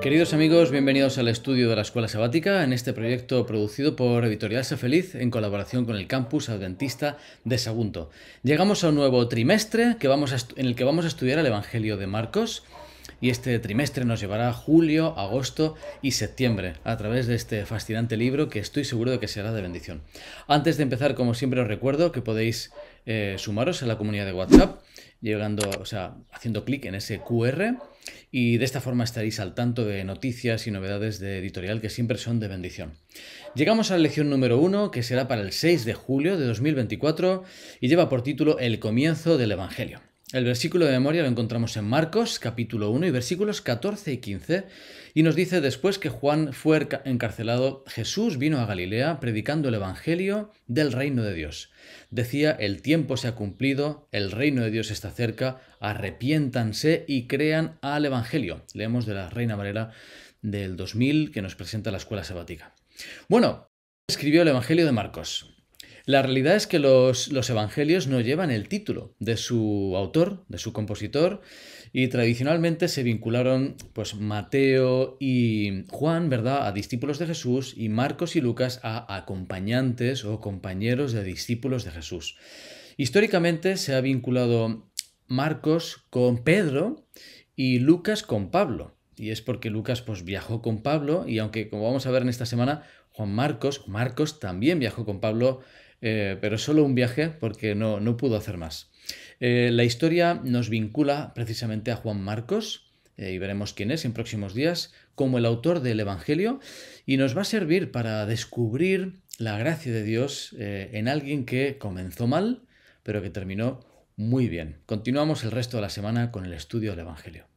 Queridos amigos, bienvenidos al estudio de la Escuela Sabática en este proyecto producido por Editorial Se Feliz en colaboración con el Campus Adventista de Sagunto. Llegamos a un nuevo trimestre que vamos en el que vamos a estudiar el Evangelio de Marcos y este trimestre nos llevará julio, agosto y septiembre a través de este fascinante libro que estoy seguro de que será de bendición. Antes de empezar, como siempre os recuerdo que podéis eh, sumaros a la comunidad de WhatsApp, llegando, o sea, haciendo clic en ese QR y de esta forma estaréis al tanto de noticias y novedades de editorial que siempre son de bendición. Llegamos a la lección número 1, que será para el 6 de julio de 2024 y lleva por título El comienzo del Evangelio. El versículo de memoria lo encontramos en Marcos capítulo 1 y versículos 14 y 15 y nos dice después que Juan fue encarcelado, Jesús vino a Galilea predicando el Evangelio del reino de Dios. Decía, el tiempo se ha cumplido, el reino de Dios está cerca, arrepiéntanse y crean al Evangelio. Leemos de la Reina Valera del 2000 que nos presenta la escuela sabática. Bueno, escribió el Evangelio de Marcos. La realidad es que los, los evangelios no llevan el título de su autor, de su compositor, y tradicionalmente se vincularon pues Mateo y Juan, ¿verdad?, a discípulos de Jesús y Marcos y Lucas a acompañantes o compañeros de discípulos de Jesús. Históricamente se ha vinculado Marcos con Pedro y Lucas con Pablo. Y es porque Lucas pues, viajó con Pablo y aunque como vamos a ver en esta semana, Juan Marcos, Marcos también viajó con Pablo eh, pero solo un viaje porque no, no pudo hacer más. Eh, la historia nos vincula precisamente a Juan Marcos, eh, y veremos quién es en próximos días, como el autor del Evangelio, y nos va a servir para descubrir la gracia de Dios en alguien que comenzó mal, pero que terminó muy bien. Continuamos el resto de la semana con el estudio del Evangelio.